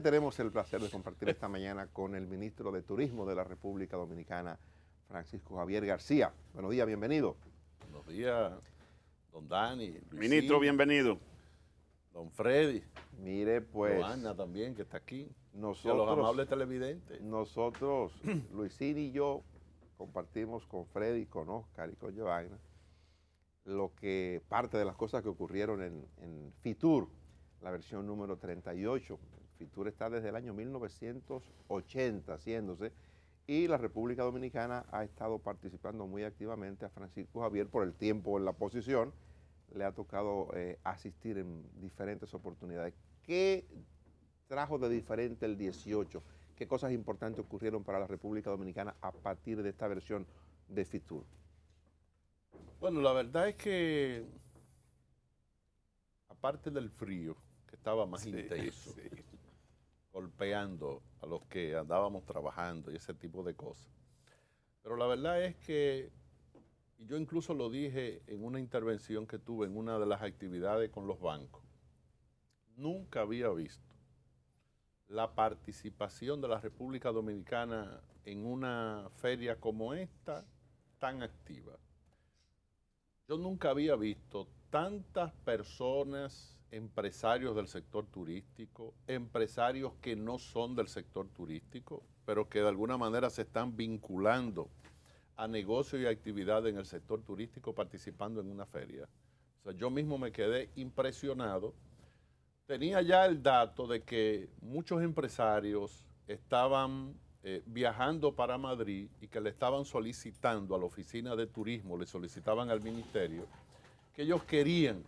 tenemos el placer de compartir esta eh. mañana con el ministro de Turismo de la República Dominicana, Francisco Javier García. Buenos días, bienvenido. Buenos días, don Dani. ministro, bienvenido. Don Freddy. Mire, pues. Joana también, que está aquí. Nosotros, los amables televidentes. Nosotros, Luisini y yo, compartimos con Freddy, con Oscar y con Joana lo que parte de las cosas que ocurrieron en, en, Fitur, la versión número 38, FITUR está desde el año 1980 haciéndose y la República Dominicana ha estado participando muy activamente a Francisco Javier por el tiempo en la posición. Le ha tocado eh, asistir en diferentes oportunidades. ¿Qué trajo de diferente el 18? ¿Qué cosas importantes ocurrieron para la República Dominicana a partir de esta versión de FITUR? Bueno, la verdad es que, aparte del frío, que estaba más intenso, golpeando a los que andábamos trabajando y ese tipo de cosas. Pero la verdad es que yo incluso lo dije en una intervención que tuve en una de las actividades con los bancos. Nunca había visto la participación de la República Dominicana en una feria como esta tan activa. Yo nunca había visto tantas personas empresarios del sector turístico, empresarios que no son del sector turístico, pero que de alguna manera se están vinculando a negocio y actividad en el sector turístico participando en una feria. O sea, yo mismo me quedé impresionado. Tenía ya el dato de que muchos empresarios estaban eh, viajando para Madrid y que le estaban solicitando a la oficina de turismo, le solicitaban al ministerio, que ellos querían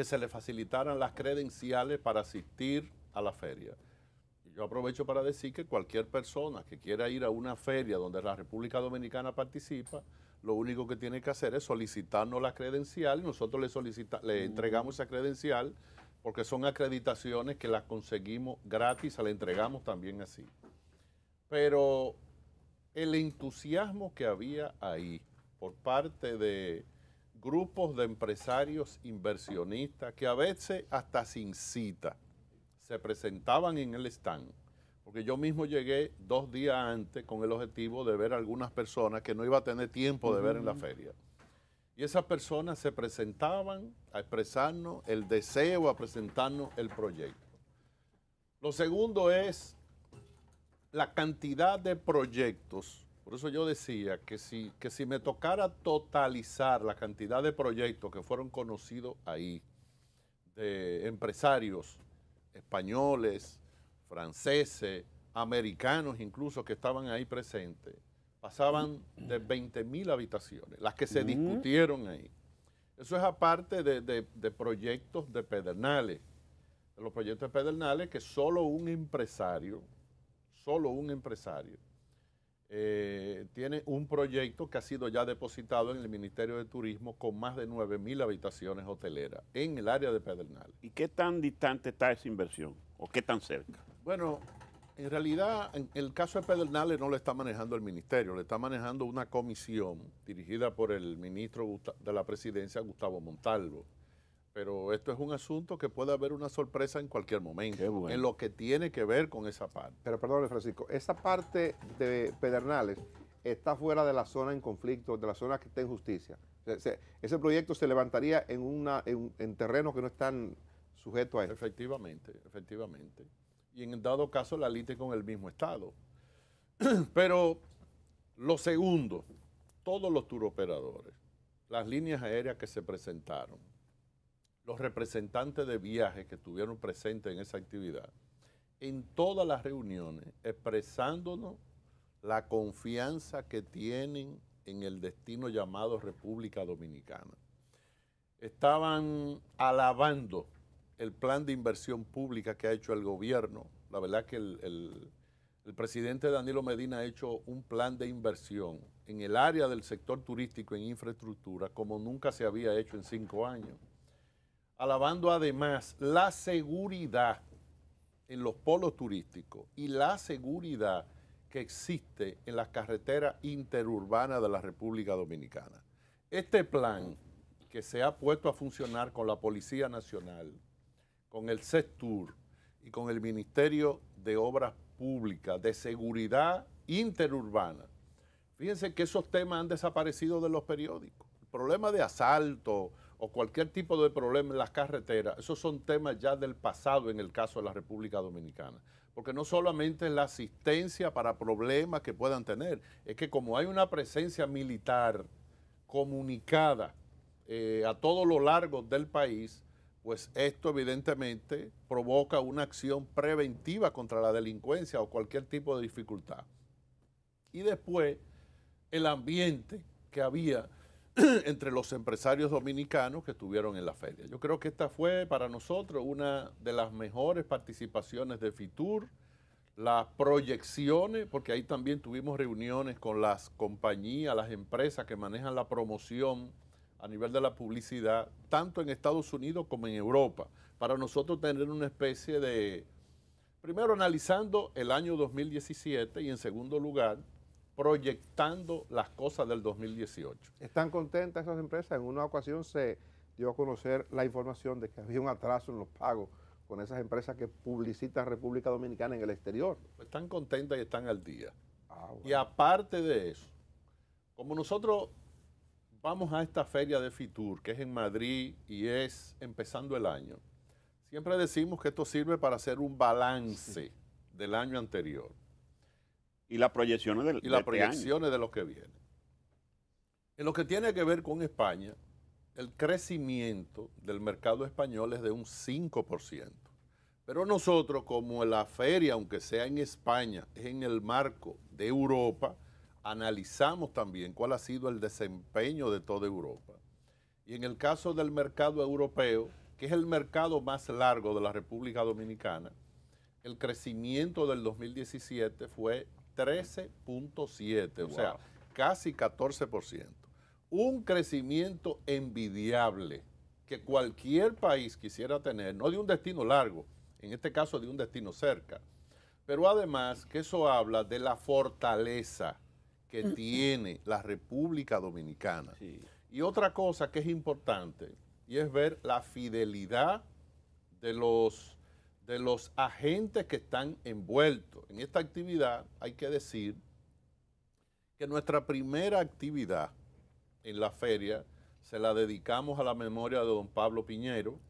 que se le facilitaran las credenciales para asistir a la feria. yo aprovecho para decir que cualquier persona que quiera ir a una feria donde la República Dominicana participa, lo único que tiene que hacer es solicitarnos la credencial y nosotros le, le entregamos esa credencial porque son acreditaciones que las conseguimos gratis, la entregamos también así. Pero el entusiasmo que había ahí por parte de grupos de empresarios inversionistas que a veces hasta sin cita se presentaban en el stand. Porque yo mismo llegué dos días antes con el objetivo de ver a algunas personas que no iba a tener tiempo de ver en la feria. Y esas personas se presentaban a expresarnos el deseo, a presentarnos el proyecto. Lo segundo es la cantidad de proyectos por eso yo decía que si, que si me tocara totalizar la cantidad de proyectos que fueron conocidos ahí, de empresarios españoles, franceses, americanos incluso que estaban ahí presentes, pasaban de 20 mil habitaciones, las que se discutieron ahí. Eso es aparte de, proyectos de Pedernales, de los proyectos de Pedernales que solo un empresario, solo un empresario eh, tiene un proyecto que ha sido ya depositado en el Ministerio de Turismo con más de 9.000 habitaciones hoteleras en el área de Pedernales. ¿Y qué tan distante está esa inversión? ¿O qué tan cerca? Bueno, en realidad en el caso de Pedernales no lo está manejando el Ministerio, lo está manejando una comisión dirigida por el ministro de la Presidencia, Gustavo Montalvo pero esto es un asunto que puede haber una sorpresa en cualquier momento, en lo que tiene que ver con esa parte. Pero perdón, Francisco, esa parte de Pedernales está fuera de la zona en conflicto, de la zona que está en justicia. ese proyecto se levantaría en, una, en, terrenos que no están sujetos a eso. Efectivamente, efectivamente. Y en dado caso la lite con el mismo Estado. Pero lo segundo, todos los turoperadores, las líneas aéreas que se presentaron, los representantes de viajes que estuvieron presentes en esa actividad, en todas las reuniones, expresándonos la confianza que tienen en el destino llamado República Dominicana. Estaban alabando el plan de inversión pública que ha hecho el gobierno. La verdad que el, el presidente Danilo Medina ha hecho un plan de inversión en el área del sector turístico en infraestructura como nunca se había hecho en cinco años alabando además la seguridad en los polos turísticos y la seguridad que existe en las carreteras interurbanas de la República Dominicana. Este plan que se ha puesto a funcionar con la Policía Nacional, con el CETUR y con el Ministerio de Obras Públicas de Seguridad Interurbana. Fíjense que esos temas han desaparecido de los periódicos. El problema de asalto, o cualquier tipo de problema en las carreteras, esos son temas ya del pasado en el caso de la República Dominicana. Porque no solamente es la asistencia para problemas que puedan tener, es que como hay una presencia militar comunicada eh, a todo lo largo del país, pues esto evidentemente provoca una acción preventiva contra la delincuencia o cualquier tipo de dificultad. Y después, el ambiente que había entre los empresarios dominicanos que estuvieron en la feria. Yo creo que esta fue para nosotros una de las mejores participaciones de FITUR, las proyecciones, porque ahí también tuvimos reuniones con las compañías, las empresas que manejan la promoción a nivel de la publicidad, tanto en Estados Unidos como en Europa, para nosotros tener una especie de, primero analizando el año 2017 y en segundo lugar, proyectando las cosas del 2018. ¿Están contentas esas empresas? En una ocasión se dio a conocer la información de que había un atraso en los pagos con esas empresas que publicitan República Dominicana en el exterior. Están contentas y están al día. Ah, y aparte de eso, como nosotros vamos a esta feria de Fitur, que es en Madrid y es empezando el año, siempre decimos que esto sirve para hacer un balance del año anterior. Y las proyecciones del, Y las este proyecciones de lo que viene. En lo que tiene que ver con España, el crecimiento del mercado español es de un 5%. Pero nosotros, como la feria, aunque sea en España, es en el marco de Europa, analizamos también cuál ha sido el desempeño de toda Europa. Y en el caso del mercado europeo, que es el mercado más largo de la República Dominicana, el crecimiento del 2017 fue 13.7, o sea, casi 14%. Un crecimiento envidiable que cualquier país quisiera tener, no de un destino largo, en este caso de un destino cerca, pero además que eso habla de la fortaleza que mm. tiene la República Dominicana. Y otra cosa que es importante, y es ver la fidelidad de los de los agentes que están envueltos en esta actividad, hay que decir que nuestra primera actividad en la feria se la dedicamos a la memoria de don Pablo Piñero,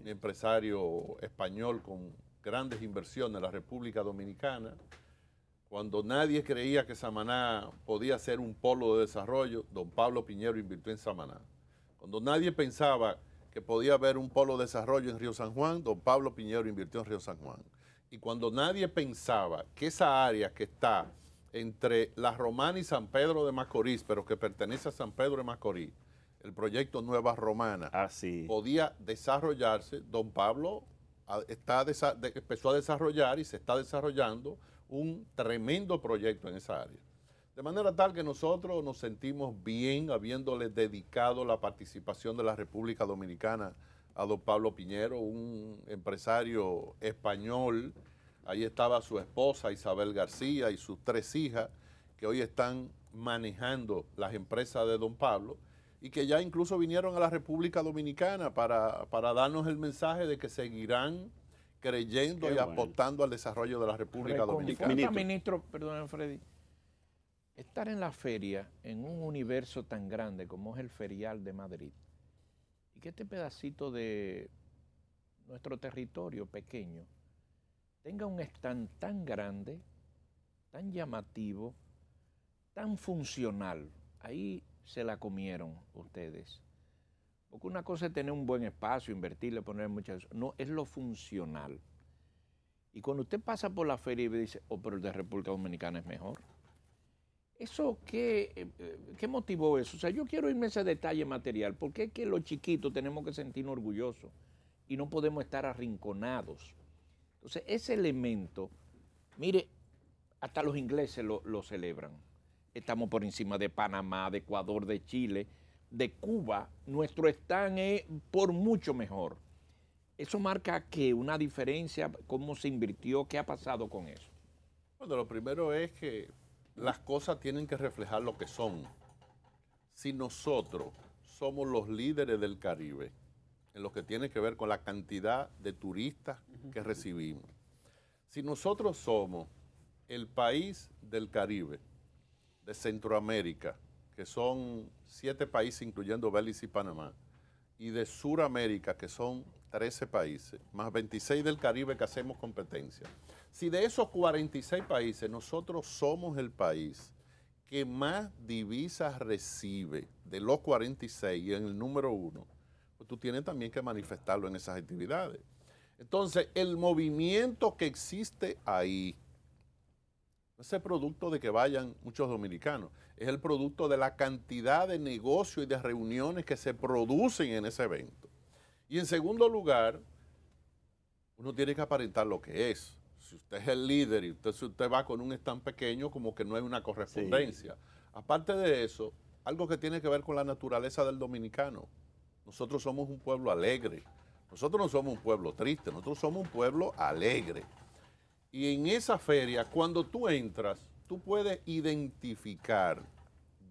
un empresario español con grandes inversiones en la República Dominicana. Cuando nadie creía que Samaná podía ser un polo de desarrollo, don Pablo Piñero invirtió en Samaná. Cuando nadie pensaba que podía haber un polo de desarrollo en Río San Juan, don Pablo Piñero invirtió en Río San Juan. Y cuando nadie pensaba que esa área que está entre La Romana y San Pedro de Macorís, pero que pertenece a San Pedro de Macorís, el proyecto Nueva Romana, podía desarrollarse, don Pablo está empezó a desarrollar y se está desarrollando un tremendo proyecto en esa área. De manera tal que nosotros nos sentimos bien habiéndole dedicado la participación de la República Dominicana a don Pablo Piñero, un empresario español. Ahí estaba su esposa Isabel García y sus tres hijas que hoy están manejando las empresas de don Pablo y que ya incluso vinieron a la República Dominicana para, para darnos el mensaje de que seguirán creyendo y apostando al desarrollo de la República Dominicana. ministro perdón, Freddy Estar en la feria, en un universo tan grande como es el ferial de Madrid, y que este pedacito de nuestro territorio pequeño tenga un stand tan grande, tan llamativo, tan funcional. Ahí se la comieron ustedes. Porque una cosa es tener un buen espacio, invertirle, poner muchas No, es lo funcional. Y cuando usted pasa por la feria y dice, oh, pero el de República Dominicana es mejor ¿Eso qué, eh, eh, qué, motivó eso? O sea, yo quiero irme a ese detalle material, porque es que los chiquitos tenemos que sentirnos orgullosos y no podemos estar arrinconados. Entonces, ese elemento, mire, hasta los ingleses lo, celebran. Estamos por encima de Panamá, de Ecuador, de Chile, de Cuba. Nuestro stand es por mucho mejor. Eso marca que una diferencia, cómo se invirtió, qué ha pasado con eso. Bueno, lo primero es que las cosas tienen que reflejar lo que son. Si nosotros somos los líderes del Caribe en lo que tiene que ver con la cantidad de turistas que recibimos, si nosotros somos el país del Caribe, de Centroamérica, que son siete países incluyendo Belice y Panamá, y de Suramérica, que son 13 países, más 26 del Caribe que hacemos competencia. Si de esos 46 países nosotros somos el país que más divisas recibe de los 46 y en el número uno, pues tú tienes también que manifestarlo en esas actividades. Entonces, el movimiento que existe ahí no es el producto de que vayan muchos dominicanos, es el producto de la cantidad de negocios y de reuniones que se producen en ese evento. Y en segundo lugar, uno tiene que aparentar lo que es. Si usted es el líder y usted, si usted va con un stand pequeño, como que no hay una correspondencia. Aparte de eso, algo que tiene que ver con la naturaleza del dominicano. Nosotros somos un pueblo alegre. Nosotros no somos un pueblo triste, nosotros somos un pueblo alegre. Y en esa feria, cuando tú entras, tú puedes identificar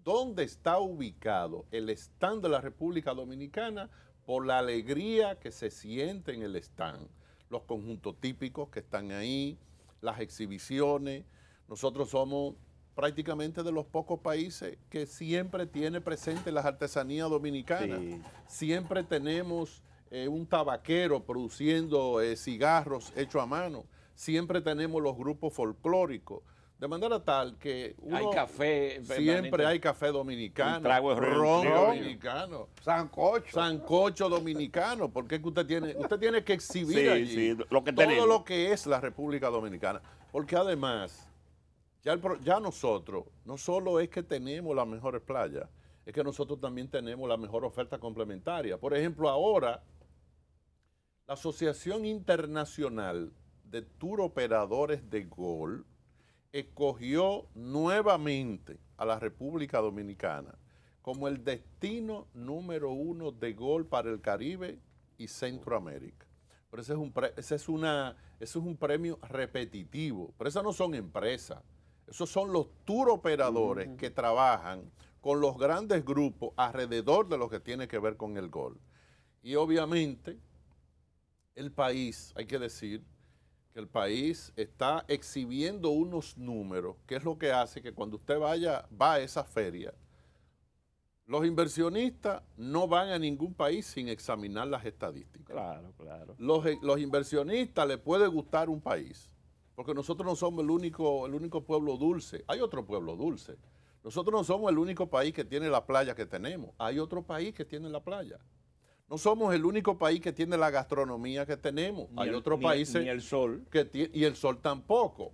dónde está ubicado el stand de la República Dominicana por la alegría que se siente en el stand, los conjuntos típicos que están ahí, las exhibiciones. Nosotros somos prácticamente de los pocos países que siempre tiene presente las artesanías dominicanas. Siempre tenemos eh, un tabaquero produciendo eh, cigarros hechos a mano. Siempre tenemos los grupos folclóricos. De manera tal que café siempre hay café dominicano, trago ron, dominicano, sancocho, sancocho dominicano, porque que usted tiene usted tiene que exhibir allí todo lo que es la República Dominicana, porque además ya, nosotros no solo es que tenemos las mejores playas, es que nosotros también tenemos la mejor oferta complementaria. Por ejemplo, ahora la Asociación Internacional de Tour Operadores de Gol, escogió nuevamente a la República Dominicana como el destino número uno de gol para el Caribe y Centroamérica. Pero ese es un, es una, ese es un premio repetitivo. Pero esas no son empresas. Esos son los tour operadores que trabajan con los grandes grupos alrededor de lo que tiene que ver con el gol. Y obviamente el país, hay que decir, el país está exhibiendo unos números, que es lo que hace que cuando usted vaya, va a esa feria, los inversionistas no van a ningún país sin examinar las estadísticas. Claro, claro. Los, eh, los inversionistas les puede gustar un país, porque nosotros no somos el único, el único pueblo dulce. Hay otro pueblo dulce. Nosotros no somos el único país que tiene la playa que tenemos. Hay otro país que tiene la playa. No somos el único país que tiene la gastronomía que tenemos. Hay otros países. Ni el sol. Que y el sol tampoco.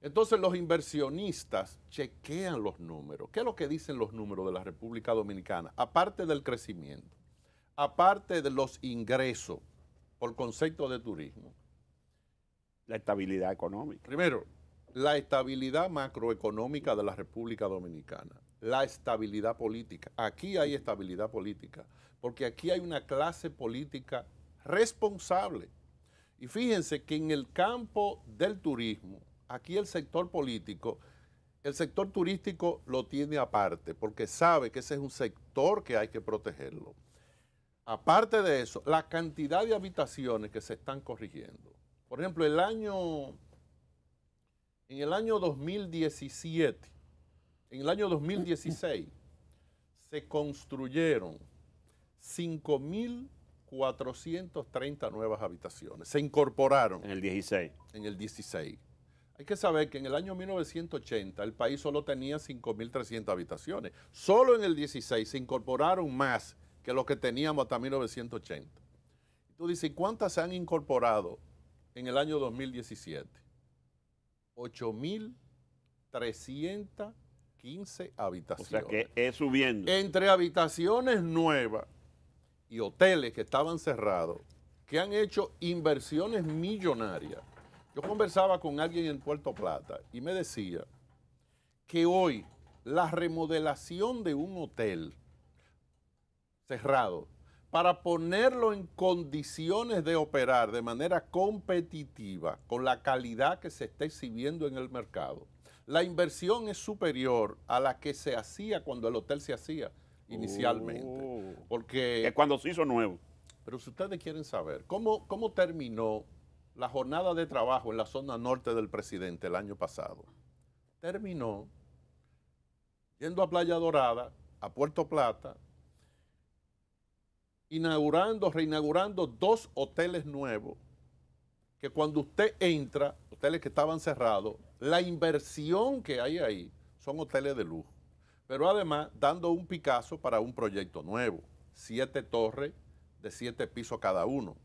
Entonces los inversionistas chequean los números. ¿Qué es lo que dicen los números de la República Dominicana? Aparte del crecimiento, aparte de los ingresos por concepto de turismo. La estabilidad económica. Primero, la estabilidad macroeconómica de la República Dominicana, la estabilidad política. Aquí hay estabilidad política porque aquí hay una clase política responsable. Y fíjense que en el campo del turismo, aquí el sector político, el sector turístico lo tiene aparte, porque sabe que ese es un sector que hay que protegerlo. Aparte de eso, la cantidad de habitaciones que se están corrigiendo. Por ejemplo, el año, en el año 2017, en el año 2016, se construyeron 5.430 nuevas habitaciones. Se incorporaron. En el 16. En el 16. Hay que saber que en el año 1980 el país solo tenía 5.300 habitaciones. Solo en el 16 se incorporaron más que lo que teníamos hasta 1980. Tú dices, ¿cuántas se han incorporado en el año 2017? 8.315 habitaciones. O sea que es subiendo. Entre habitaciones nuevas y hoteles que estaban cerrados, que han hecho inversiones millonarias. Yo conversaba con alguien en Puerto Plata y me decía que hoy la remodelación de un hotel cerrado para ponerlo en condiciones de operar de manera competitiva con la calidad que se está exhibiendo en el mercado, la inversión es superior a la que se hacía cuando el hotel se hacía inicialmente. Oh. Porque... cuando se hizo nuevo. Pero si ustedes quieren saber, ¿cómo, ¿cómo terminó la jornada de trabajo en la zona norte del presidente el año pasado? Terminó yendo a Playa Dorada, a Puerto Plata, inaugurando, reinaugurando dos hoteles nuevos, que cuando usted entra, hoteles que estaban cerrados, la inversión que hay ahí son hoteles de lujo pero además dando un Picasso para un proyecto nuevo, siete torres de siete pisos cada uno.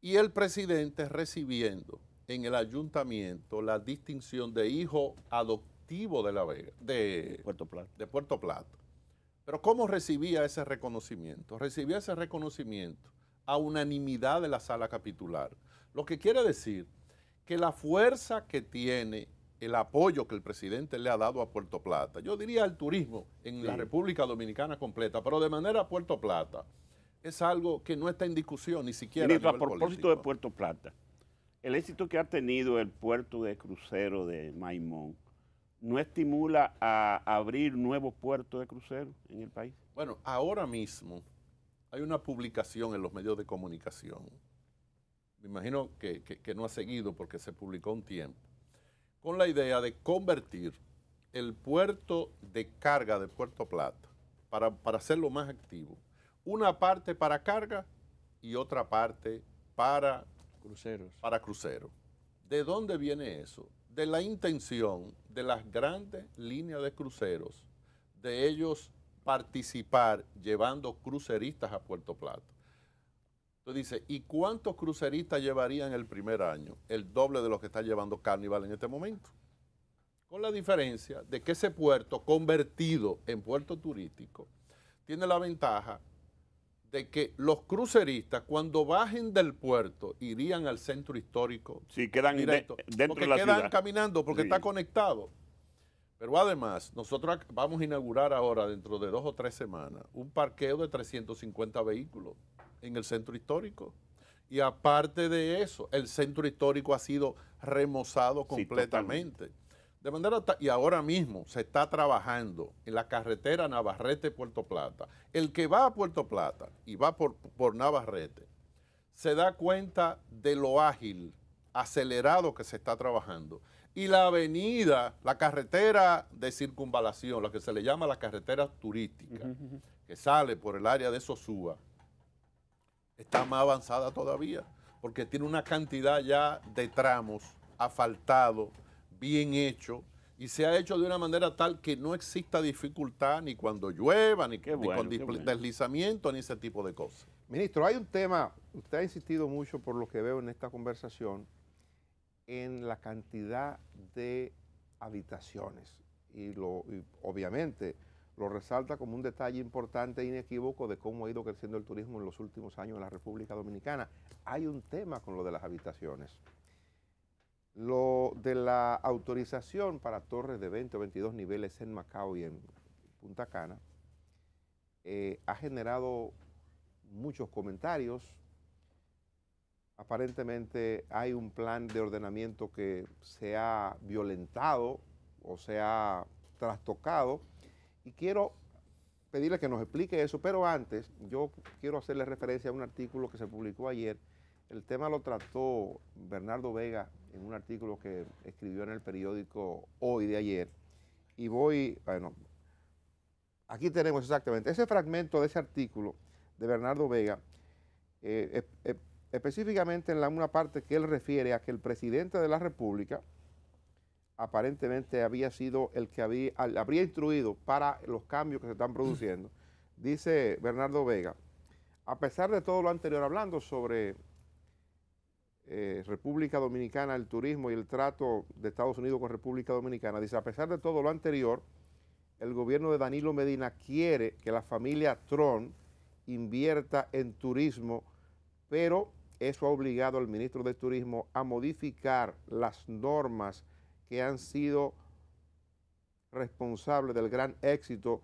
Y el presidente recibiendo en el ayuntamiento la distinción de hijo adoptivo de la Vega, de Puerto Plata. De Puerto Plata. Pero ¿cómo recibía ese reconocimiento? Recibía ese reconocimiento a unanimidad de la sala capitular. Lo que quiere decir que la fuerza que tiene el apoyo que el presidente le ha dado a Puerto Plata. Yo diría al turismo en la República Dominicana completa, pero de manera Puerto Plata. Es algo que no está en discusión ni siquiera. Ministro, a, a propósito de Puerto Plata, el éxito que ha tenido el puerto de crucero de Maimón no estimula a abrir nuevos puertos de crucero en el país. Bueno, ahora mismo hay una publicación en los medios de comunicación. Me imagino que no ha seguido porque se publicó un tiempo con la idea de convertir el puerto de carga de Puerto Plata, para, hacerlo más activo, una parte para carga y otra parte para cruceros. Para cruceros. ¿De dónde viene eso? De la intención de las grandes líneas de cruceros, de ellos participar llevando cruceristas a Puerto Plata. Entonces dice, ¿y cuántos cruceristas llevarían el primer año? El doble de los que está llevando Carnival en este momento. Con la diferencia de que ese puerto convertido en puerto turístico tiene la ventaja de que los cruceristas cuando bajen del puerto irían al centro histórico. Sí, quedan directo, de, porque quedan caminando porque está conectado. Pero además, nosotros vamos a inaugurar ahora, dentro de dos o tres semanas, un parqueo de 350 vehículos en el centro histórico. Y aparte de eso, el centro histórico ha sido remozado completamente. de manera y ahora mismo se está trabajando en la carretera Navarrete-Puerto Plata. El que va a Puerto Plata y va por, por Navarrete se da cuenta de lo ágil, acelerado que se está trabajando. Y la avenida, la carretera de circunvalación, la que se le llama la carretera turística, que sale por el área de Sosúa, está más avanzada todavía, porque tiene una cantidad ya de tramos asfaltado, bien hecho, y se ha hecho de una manera tal que no exista dificultad ni cuando llueva, ni, con deslizamiento, ni ese tipo de cosas. Ministro, hay un tema, usted ha insistido mucho por lo que veo en esta conversación, en la cantidad de habitaciones. Y, lo, y obviamente lo resalta como un detalle importante e inequívoco de cómo ha ido creciendo el turismo en los últimos años en la República Dominicana. Hay un tema con lo de las habitaciones. Lo de la autorización para torres de 20 o 22 niveles en Macao y en Punta Cana eh, ha generado muchos comentarios. Aparentemente hay un plan de ordenamiento que se ha violentado o se ha trastocado y quiero pedirle que nos explique eso, pero antes yo quiero hacerle referencia a un artículo que se publicó ayer. El tema lo trató Bernardo Vega en un artículo que escribió en el periódico Hoy de ayer. Y voy, bueno, aquí tenemos exactamente ese fragmento de ese artículo de Bernardo Vega, eh, eh, eh, específicamente en la, una parte que él refiere a que el presidente de la República, aparentemente había sido el que había, habría instruido para los cambios que se están produciendo, dice Bernardo Vega, a pesar de todo lo anterior hablando sobre eh, República Dominicana, el turismo y el trato de Estados Unidos con República Dominicana, dice, a pesar de todo lo anterior, el gobierno de Danilo Medina quiere que la familia Tron invierta en turismo, pero eso ha obligado al ministro de Turismo a modificar las normas que han sido responsables del gran éxito,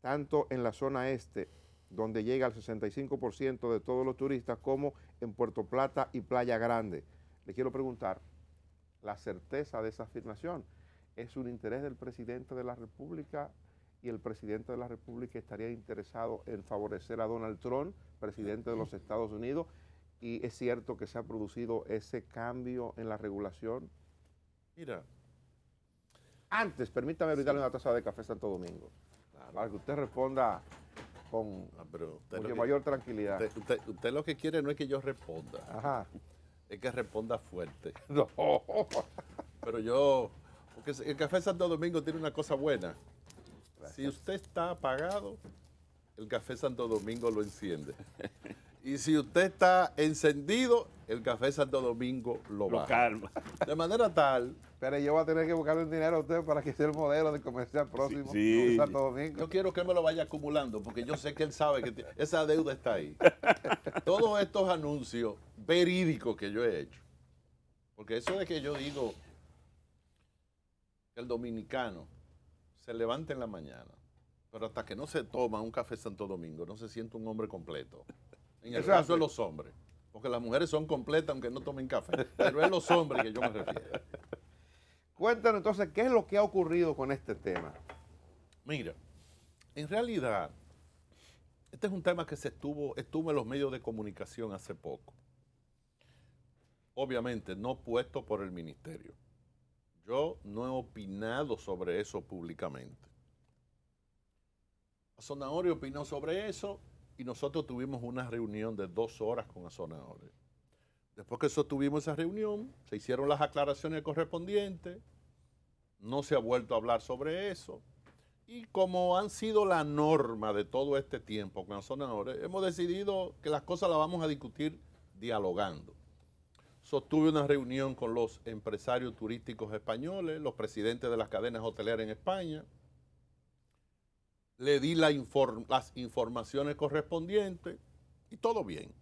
tanto en la zona este, donde llega el 65% de todos los turistas, como en Puerto Plata y Playa Grande. Le quiero preguntar, la certeza de esa afirmación es un interés del presidente de la República y el presidente de la República estaría interesado en favorecer a Donald Trump, presidente de los Estados Unidos, y es cierto que se ha producido ese cambio en la regulación Mira, antes, permítame brindarle una taza de café Santo Domingo. Claro. Para que usted responda con ah, mayor tranquilidad. Usted, lo que quiere no es que yo responda. Ajá. Es que responda fuerte. Pero yo. Porque el café Santo Domingo tiene una cosa buena. Si usted está apagado, el café Santo Domingo lo enciende. Y si usted está encendido, el café Santo Domingo lo, lo calma. De manera tal. Pero yo voy a tener que buscarle el dinero a usted para que sea el modelo de comercial próximo sí, Santo Domingo. Yo quiero que él me lo vaya acumulando porque yo sé que él sabe que esa deuda está ahí. Todos estos anuncios verídicos que yo he hecho. Porque eso de que yo digo que el dominicano se levanta en la mañana, pero hasta que no se toma un café Santo Domingo, no se siente un hombre completo. En el caso de los hombres. Porque las mujeres son completas aunque no tomen café. Pero es los hombres que yo me refiero. Cuéntanos entonces qué es lo que ha ocurrido con este tema. Mira, en realidad, este es un tema que se estuvo, estuvo en los medios de comunicación hace poco. Obviamente, no puesto por el ministerio. Yo no he opinado sobre eso públicamente. Ori opinó sobre eso y nosotros tuvimos una reunión de dos horas con azonadores. Después que sostuvimos esa reunión, se hicieron las aclaraciones correspondientes, no se ha vuelto a hablar sobre eso. Y como han sido la norma de todo este tiempo con azonadores, hemos decidido que las cosas las vamos a discutir dialogando. Sostuve una reunión con los empresarios turísticos españoles, los presidentes de las cadenas hoteleras en España, le di las informaciones correspondientes y todo bien.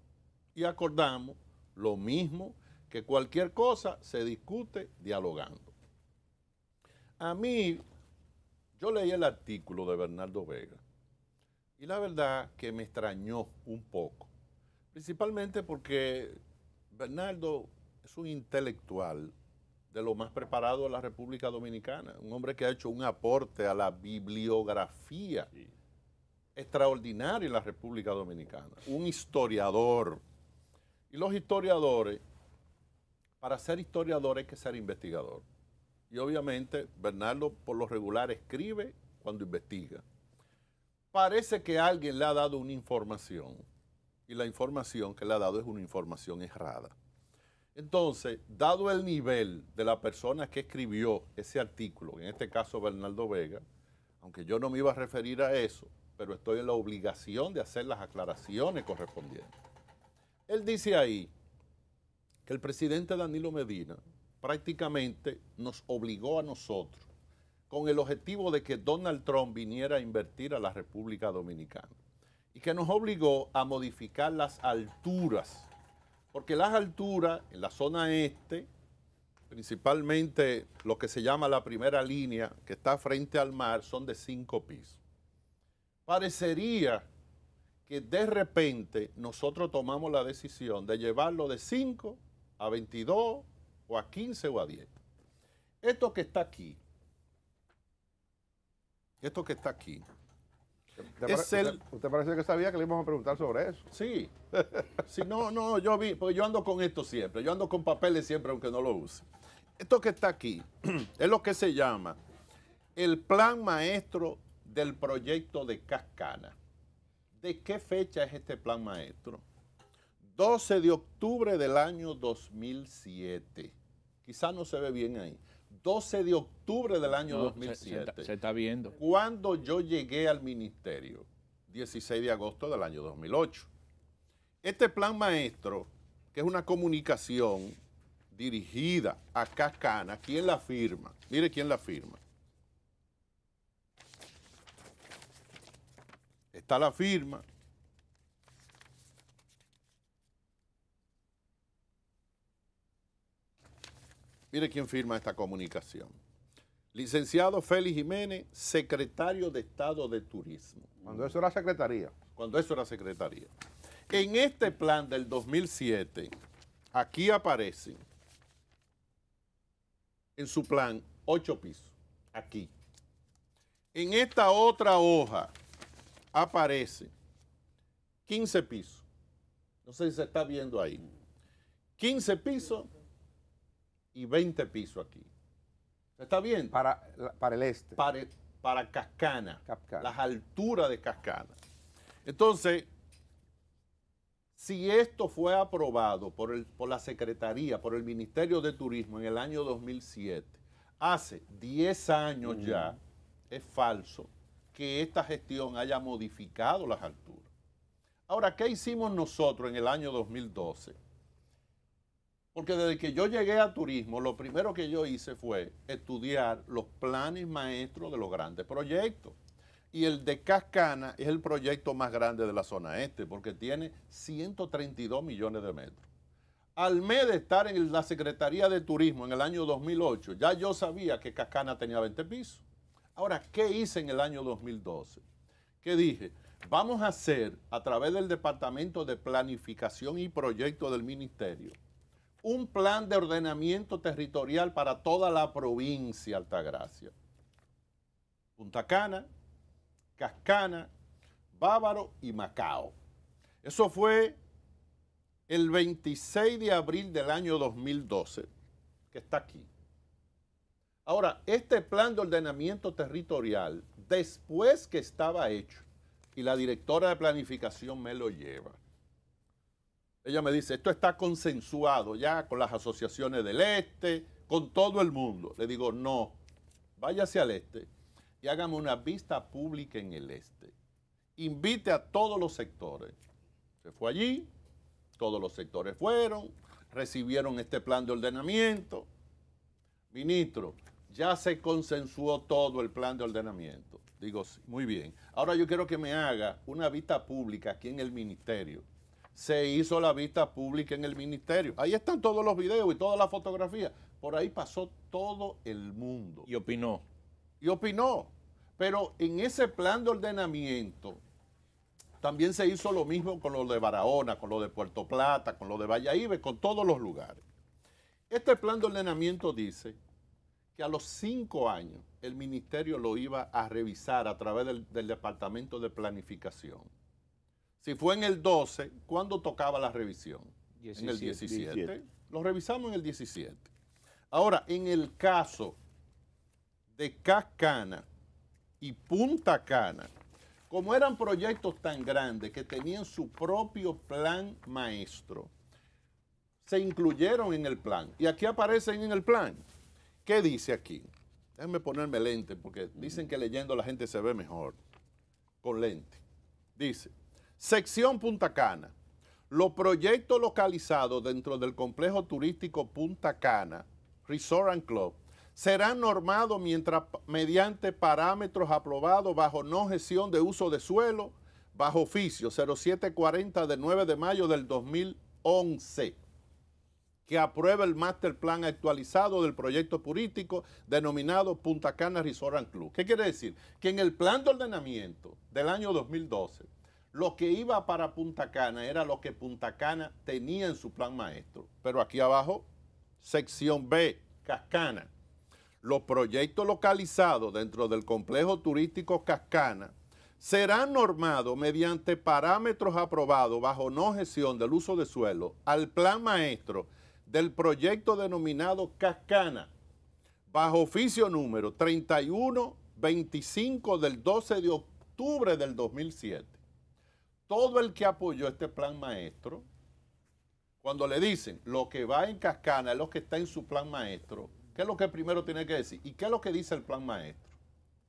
Y acordamos lo mismo que cualquier cosa se discute dialogando. A mí, yo leí el artículo de Bernardo Vega y la verdad que me extrañó un poco, principalmente porque Bernardo es un intelectual de lo más preparado de la República Dominicana, un hombre que ha hecho un aporte a la bibliografía extraordinaria en la República Dominicana, un historiador. Y los historiadores, para ser historiador hay que ser investigador. Y obviamente Bernardo por lo regular escribe cuando investiga. Parece que alguien le ha dado una información y la información que le ha dado es una información errada. Entonces, dado el nivel de la persona que escribió ese artículo, en este caso Bernardo Vega, aunque yo no me iba a referir a eso, pero estoy en la obligación de hacer las aclaraciones correspondientes. Él dice ahí que el presidente Danilo Medina prácticamente nos obligó a nosotros con el objetivo de que Donald Trump viniera a invertir a la República Dominicana y que nos obligó a modificar las alturas porque las alturas en la zona este, principalmente lo que se llama la primera línea, que está frente al mar, son de cinco pisos. Parecería que de repente nosotros tomamos la decisión de llevarlo de 5 a 22 o a 15 o a 10. Esto que está aquí, esto que está aquí, ¿Usted, parece que sabía que le íbamos a preguntar sobre eso. Sí. sí, no, no, yo vi, porque yo ando con esto siempre, yo ando con papeles siempre aunque no lo use. Esto que está aquí es lo que se llama el plan maestro del proyecto de Cascana. ¿De qué fecha es este plan maestro? 12 de octubre del año 2007. Quizás no se ve bien ahí. 12 de octubre del año 2007. Se, está viendo. Cuando yo llegué al ministerio, 16 de agosto del año 2008. Este plan maestro, que es una comunicación dirigida a Cascana, ¿quién la firma? Mire quién la firma. Está la firma Mire quién firma esta comunicación. Licenciado Félix Jiménez, secretario de Estado de Turismo. Cuando eso era secretaría. Cuando eso era secretaría. En este plan del 2007, aquí aparece en su plan ocho pisos. Aquí. En esta otra hoja aparece 15 pisos. No sé si se está viendo ahí. 15 pisos y 20 pisos aquí. ¿Está bien? Para, para el este. Para, Cascana, las alturas de Cascana. Entonces, si esto fue aprobado por, el, por la Secretaría, por el Ministerio de Turismo en el año 2007, hace 10 años ya, es falso que esta gestión haya modificado las alturas. Ahora, ¿qué hicimos nosotros en el año 2012? Porque desde que yo llegué a turismo, lo primero que yo hice fue estudiar los planes maestros de los grandes proyectos. Y el de Cascana es el proyecto más grande de la zona este, porque tiene 132 millones de metros. Al mes de estar en la Secretaría de Turismo en el año 2008, ya yo sabía que Cascana tenía 20 pisos. Ahora, ¿qué hice en el año 2012? ¿Qué dije? Vamos a hacer, a través del Departamento de Planificación y Proyecto del Ministerio, un plan de ordenamiento territorial para toda la provincia Altagracia. Punta Cana, Cascana, Bávaro y Macao. Eso fue el 26 de abril del año 2012, que está aquí. Ahora, este plan de ordenamiento territorial, después que estaba hecho, y la directora de planificación me lo lleva, ella me dice, esto está consensuado ya con las asociaciones del Este, con todo el mundo. Le digo, no, váyase al Este y hágame una vista pública en el Este. Invite a todos los sectores. Se fue allí, todos los sectores fueron, recibieron este plan de ordenamiento. Ministro, ya se consensuó todo el plan de ordenamiento. Digo, sí, muy bien. Ahora yo quiero que me haga una vista pública aquí en el ministerio se hizo la vista pública en el ministerio. Ahí están todos los videos y todas las fotografías. Por ahí pasó todo el mundo. Y opinó. Y opinó. Pero en ese plan de ordenamiento también se hizo lo mismo con lo de Barahona, con lo de Puerto Plata, con lo de Valladolid, con todos los lugares. Este plan de ordenamiento dice que a los cinco años el ministerio lo iba a revisar a través del Departamento de Planificación si fue en el 12, ¿cuándo tocaba la revisión? en el 17. 17. Lo revisamos en el 17. Ahora, en el caso de Cascana y Punta Cana, como eran proyectos tan grandes que tenían su propio plan maestro, se incluyeron en el plan. Y aquí aparecen en el plan. ¿Qué dice aquí? Déjenme ponerme lente porque dicen que leyendo la gente se ve mejor. Con lente. Dice, Sección Punta Cana. Los proyectos localizados dentro del complejo turístico Punta Cana, Resort and Club, serán normados mediante parámetros aprobados bajo no gestión de uso de suelo, bajo oficio 0740 de 9 de mayo del 2011, que aprueba el master plan actualizado del proyecto turístico denominado Punta Cana Resort and Club. ¿Qué quiere decir? Que en el plan de ordenamiento del año 2012, lo que iba para Punta Cana era lo que Punta Cana tenía en su plan maestro. Pero aquí abajo, sección B, Cascana. Los proyectos localizados dentro del complejo turístico Cascana serán normados mediante parámetros aprobados bajo no gestión del uso de suelo al plan maestro del proyecto denominado Cascana, bajo oficio número 3125 del 12 de octubre del 2007 todo el que apoyó este plan maestro, cuando le dicen lo que va en cascana es lo que está en su plan maestro, ¿qué es lo que primero tiene que decir? ¿Y qué es lo que dice el plan maestro?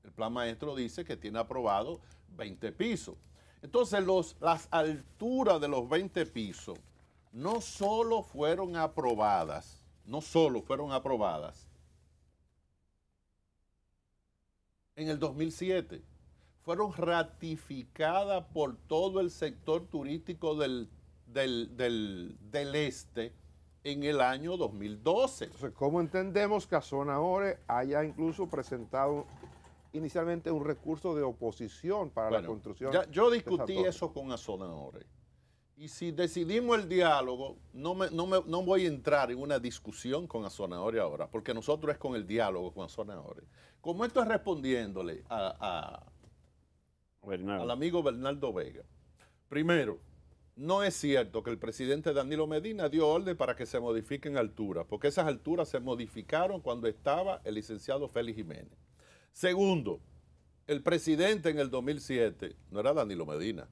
El plan maestro dice que tiene aprobado 20 pisos. Entonces, los, las alturas de los 20 pisos no solo fueron aprobadas, no solo fueron aprobadas en el 2007 fueron ratificadas por todo el sector turístico del, del, este en el año 2012. Entonces, ¿cómo entendemos que Azona Ore haya incluso presentado inicialmente un recurso de oposición para la construcción. yo discutí eso con Ore. Y si decidimos el diálogo, no, voy a entrar en una discusión con Ore ahora, porque nosotros es con el diálogo con Ore. Como esto es respondiéndole a, al amigo Bernardo Vega. Primero, no es cierto que el presidente Danilo Medina dio orden para que se modifiquen alturas, porque esas alturas se modificaron cuando estaba el licenciado Félix Jiménez. Segundo, el presidente en el 2007 no era Danilo Medina,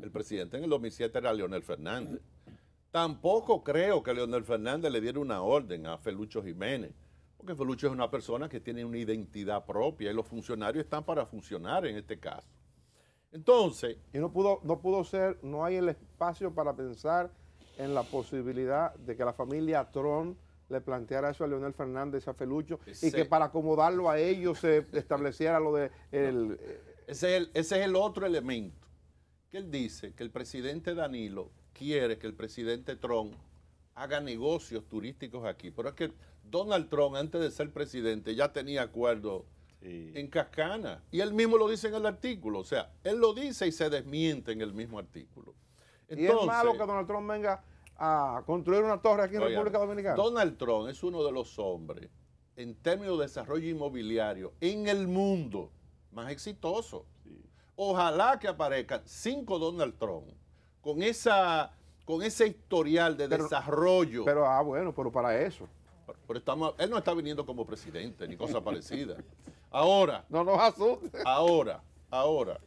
el presidente en el 2007 era Leonel Fernández. Tampoco creo que Leonel Fernández le diera una orden a Felucho Jiménez, porque Felucho es una persona que tiene una identidad propia y los funcionarios están para funcionar en este caso. Entonces. Y no pudo, no pudo ser, no hay el espacio para pensar en la posibilidad de que la familia Tron le planteara eso a Leonel Fernández, a Felucho, y que para acomodarlo a ellos se estableciera lo de el, ese, es el, otro elemento. Que él dice que el presidente Danilo quiere que el presidente Trump haga negocios turísticos aquí. Pero es que Donald Trump, antes de ser presidente, ya tenía acuerdos en Cascana. Y él mismo lo dice en el artículo. O sea, él lo dice y se desmiente en el mismo artículo. y es malo que Donald Trump venga a construir una torre aquí en República Dominicana. Donald Trump es uno de los hombres en términos de desarrollo inmobiliario en el mundo más exitoso. Ojalá que aparezcan cinco Donald Trump con esa con ese historial de desarrollo. Pero ah bueno, pero para eso. estamos, él no está viniendo como presidente ni cosa parecida. Ahora. No nos asuste. Ahora, ahora.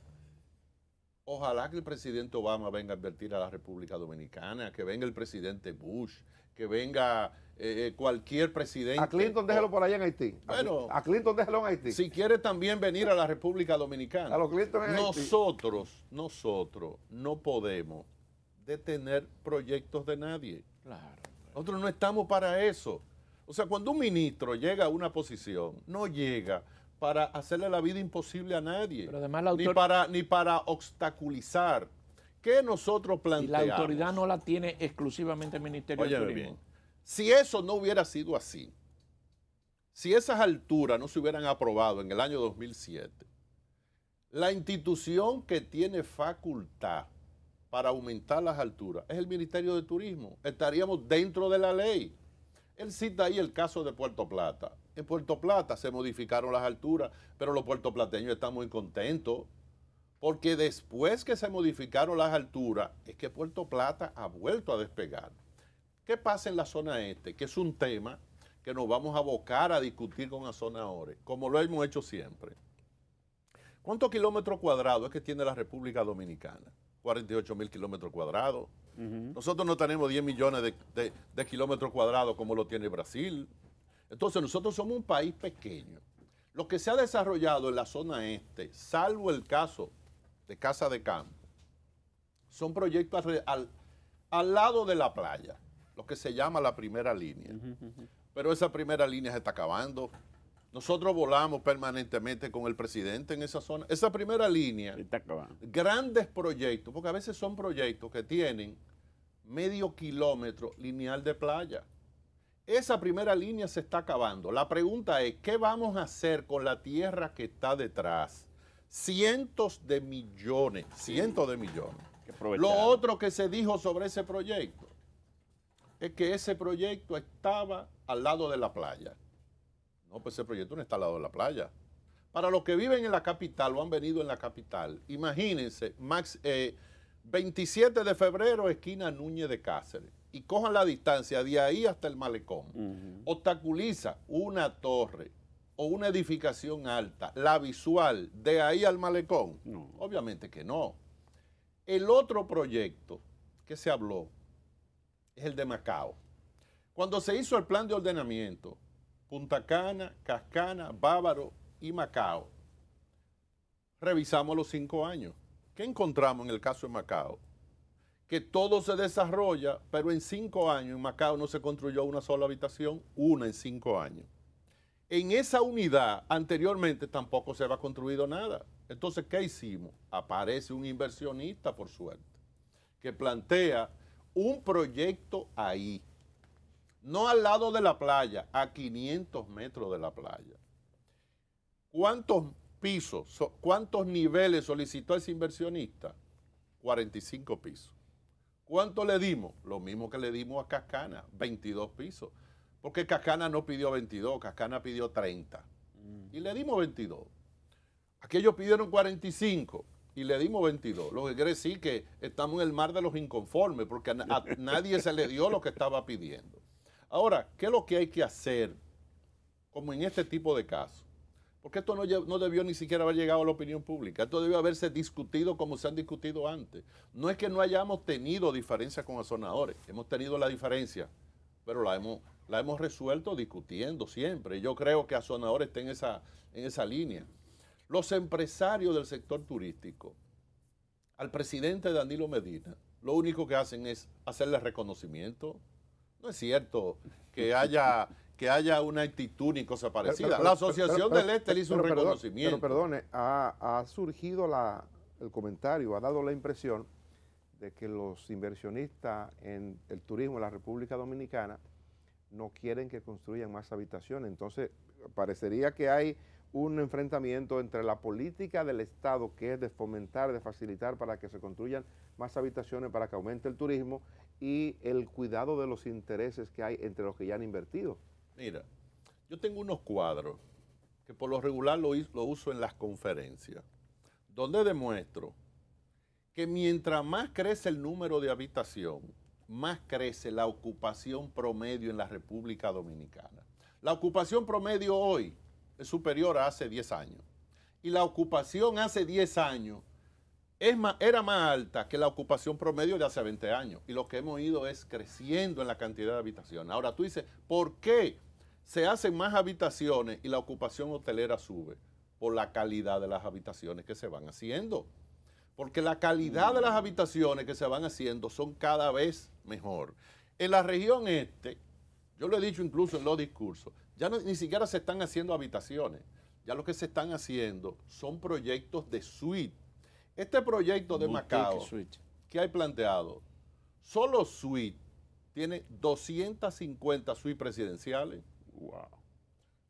Ojalá que el presidente Obama venga a advertir a la República Dominicana, que venga el presidente Bush, que venga eh, eh, cualquier presidente. A Clinton déjelo por allá en Haití. Bueno, a Clinton déjelo en Haití. Si quiere también venir a la República Dominicana. A los Clinton en nosotros, nosotros no podemos detener proyectos de nadie. Claro. Nosotros no estamos para eso. O sea, cuando un ministro llega a una posición, no llega para hacerle la vida imposible a nadie, ni, para, obstaculizar. ¿Qué nosotros planteamos? la autoridad no la tiene exclusivamente el Ministerio de Turismo. Bien. Si eso no hubiera sido así, si esas alturas no se hubieran aprobado en el año 2007, la institución que tiene facultad para aumentar las alturas es el Ministerio de Turismo. Estaríamos dentro de la ley. Él cita ahí el caso de Puerto Plata en Puerto Plata se modificaron las alturas, pero los puertoplateños están muy contentos, porque después que se modificaron las alturas, es que Puerto Plata ha vuelto a despegar. ¿Qué pasa en la zona este? Que es un tema que nos vamos a abocar a discutir con la zona ahora, como lo hemos hecho siempre. ¿Cuántos kilómetros cuadrados es que tiene la República Dominicana? 48 mil kilómetros cuadrados. Nosotros no tenemos 10 millones de kilómetros cuadrados como lo tiene Brasil. Entonces nosotros somos un país pequeño. Lo que se ha desarrollado en la zona este, salvo el caso de Casa de Campo, son proyectos al, lado de la playa, lo que se llama la primera línea. Pero esa primera línea se está acabando. Nosotros volamos permanentemente con el presidente en esa zona. Esa primera línea, grandes proyectos, porque a veces son proyectos que tienen medio kilómetro lineal de playa. Esa primera línea se está acabando. La pregunta es, ¿qué vamos a hacer con la tierra que está detrás? Cientos de millones, cientos de millones. Lo otro que se dijo sobre ese proyecto es que ese proyecto estaba al lado de la playa. No, pues ese proyecto no está al lado de la playa. Para los que viven en la capital o han venido en la capital, imagínense, Max, 27 eh, de febrero, esquina Núñez de Cáceres y cojan la distancia de ahí hasta el malecón. Obstaculiza una torre o una edificación alta, la visual, de ahí al malecón. Obviamente que no. El otro proyecto que se habló es el de Macao. Cuando se hizo el plan de ordenamiento, Punta Cana, Cascana, Bávaro y Macao, revisamos los cinco años. ¿Qué encontramos en el caso de Macao? que todo se desarrolla, pero en cinco años en Macao no se construyó una sola habitación, una en cinco años. En esa unidad anteriormente tampoco se había construido nada. Entonces, ¿qué hicimos? Aparece un inversionista, por suerte, que plantea un proyecto ahí, no al lado de la playa, a 500 metros de la playa. ¿Cuántos pisos, cuántos niveles solicitó ese inversionista? 45 pisos. ¿Cuánto le dimos? Lo mismo que le dimos a Cascana, 22 pisos. Porque Cascana no pidió 22, Cascana pidió 30. Mm. Y le dimos 22. Aquellos pidieron 45 y le dimos 22. Lo que quiere decir que estamos en el mar de los inconformes porque a, nadie se le dio lo que estaba pidiendo. Ahora, ¿qué es lo que hay que hacer como en este tipo de casos? Porque esto no, debió ni siquiera haber llegado a la opinión pública. Esto debió haberse discutido como se han discutido antes. No es que no hayamos tenido diferencias con azonadores. Hemos tenido la diferencia, pero la hemos, resuelto discutiendo siempre. Yo creo que azonadores está en esa línea. Los empresarios del sector turístico, al presidente Danilo Medina, lo único que hacen es hacerle reconocimiento. No es cierto que haya que haya una actitud ni cosa parecida. la Asociación del Este le hizo un reconocimiento. Pero perdone, ha, surgido el comentario, ha dado la impresión de que los inversionistas en el turismo en la República Dominicana no quieren que construyan más habitaciones. Entonces, parecería que hay un enfrentamiento entre la política del Estado, que es de fomentar, de facilitar para que se construyan más habitaciones, para que aumente el turismo, y el cuidado de los intereses que hay entre los que ya han invertido. Mira, yo tengo unos cuadros que por lo regular lo, uso en las conferencias, donde demuestro que mientras más crece el número de habitación, más crece la ocupación promedio en la República Dominicana. La ocupación promedio hoy es superior a hace 10 años. Y la ocupación hace 10 años era más alta que la ocupación promedio de hace 20 años. Y lo que hemos ido es creciendo en la cantidad de habitaciones. Ahora tú dices, ¿por qué se hacen más habitaciones y la ocupación hotelera sube? Por la calidad de las habitaciones que se van haciendo. Porque la calidad de las mm. habitaciones que se van haciendo son cada vez mejor. En la región este, yo lo he dicho incluso en los discursos, ya ni siquiera se están haciendo habitaciones. Ya lo que se están haciendo son proyectos de suite este proyecto de Macao que hay planteado, solo Suite tiene 250 suites presidenciales.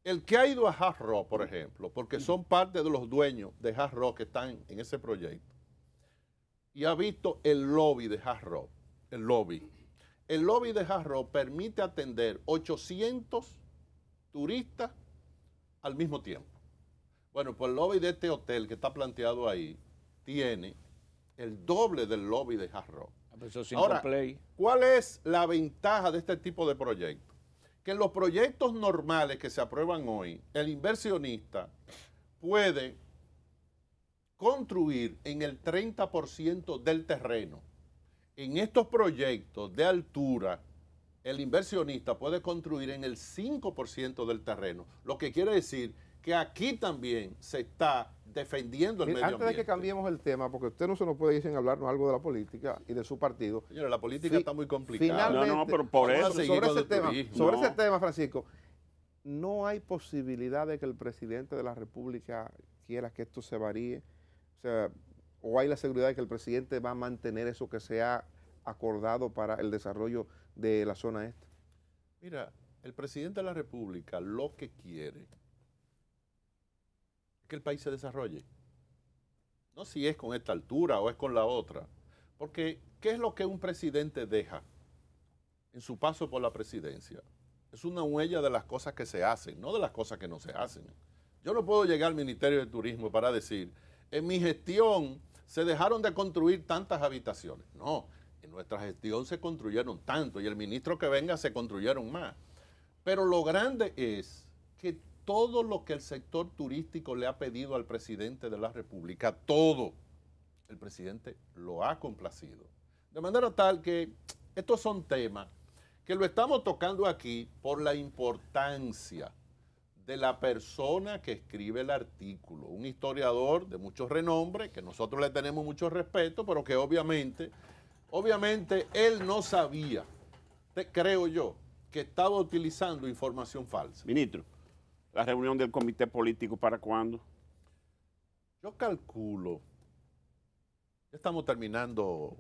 El que ha ido a Hard por ejemplo, porque son parte de los dueños de Hard que están en ese proyecto, y ha visto el lobby de Hard el lobby. El lobby de Hard permite atender 800 turistas al mismo tiempo. Bueno, pues el lobby de este hotel que está planteado ahí tiene el doble del lobby de Hard ah, pues Ahora, ¿cuál es la ventaja de este tipo de proyectos? Que en los proyectos normales que se aprueban hoy, el inversionista puede construir en el 30% del terreno. En estos proyectos de altura, el inversionista puede construir en el 5% del terreno, lo que quiere decir que aquí también se está defendiendo el medio ambiente. Antes de que cambiemos el tema, porque usted no se nos puede ir sin hablarnos algo de la política y de su partido. Señora, la política está muy complicada. no, no, pero por eso. Sobre, ese tema, Francisco, no hay posibilidad de que el presidente de la República quiera que esto se varíe. O sea, o hay la seguridad de que el presidente va a mantener eso que se ha acordado para el desarrollo de la zona este. Mira, el presidente de la República lo que quiere que el país se desarrolle. No si es con esta altura o es con la otra. Porque, ¿qué es lo que un presidente deja en su paso por la presidencia? Es una huella de las cosas que se hacen, no de las cosas que no se hacen. Yo no puedo llegar al Ministerio de Turismo para decir, en mi gestión se dejaron de construir tantas habitaciones. No, en nuestra gestión se construyeron tanto y el ministro que venga se construyeron más. Pero lo grande es que todo lo que el sector turístico le ha pedido al presidente de la República, todo, el presidente lo ha complacido. De manera tal que estos son temas que lo estamos tocando aquí por la importancia de la persona que escribe el artículo, un historiador de mucho renombre, que nosotros le tenemos mucho respeto, pero que obviamente, obviamente él no sabía, creo yo, que estaba utilizando información falsa. Ministro, ¿La reunión del comité político para cuándo? Yo calculo, ya estamos terminando,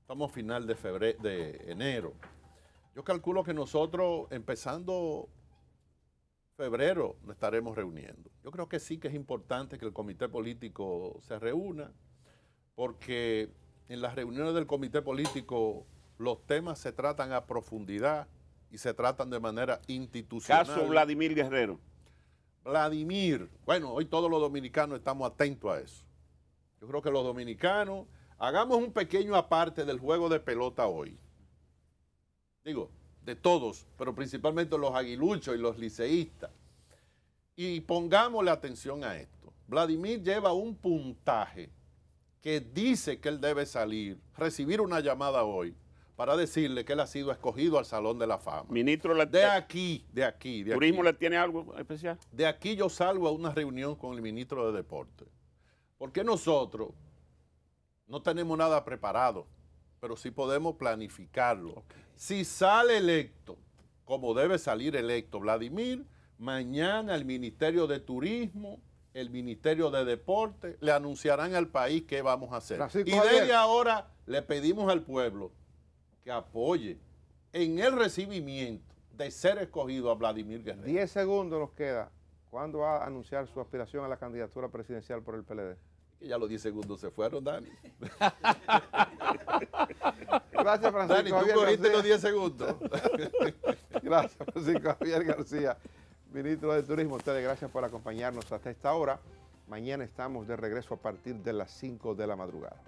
estamos final de, febrero, de enero. Yo calculo que nosotros empezando febrero nos estaremos reuniendo. Yo creo que sí que es importante que el comité político se reúna, porque en las reuniones del comité político los temas se tratan a profundidad y se tratan de manera institucional. Caso Vladimir Guerrero. Vladimir. Bueno, hoy todos los dominicanos estamos atentos a eso. Yo creo que los dominicanos, hagamos un pequeño aparte del juego de pelota hoy. Digo, de todos, pero principalmente los aguiluchos y los liceístas. Y pongámosle atención a esto. Vladimir lleva un puntaje que dice que él debe salir, recibir una llamada hoy para decirle que él ha sido escogido al Salón de la Fama. Ministro, de aquí, de aquí, de ¿Turismo le tiene algo especial? De aquí yo salgo a una reunión con el ministro de Deporte. Porque nosotros no tenemos nada preparado, pero sí podemos planificarlo. Si sale electo, como debe salir electo Vladimir, mañana el Ministerio de Turismo el Ministerio de Deporte, le anunciarán al país qué vamos a hacer. y desde ahora le pedimos al pueblo apoye en el recibimiento de ser escogido a Vladimir Guerrero. Diez segundos nos queda. ¿Cuándo va a anunciar su aspiración a la candidatura presidencial por el PLD? Que ya los 10 segundos se fueron, Dani. Gracias, Francisco. los segundos. gracias, Francisco Javier García, ministro de Turismo. Ustedes, gracias por acompañarnos hasta esta hora. Mañana estamos de regreso a partir de las 5 de la madrugada.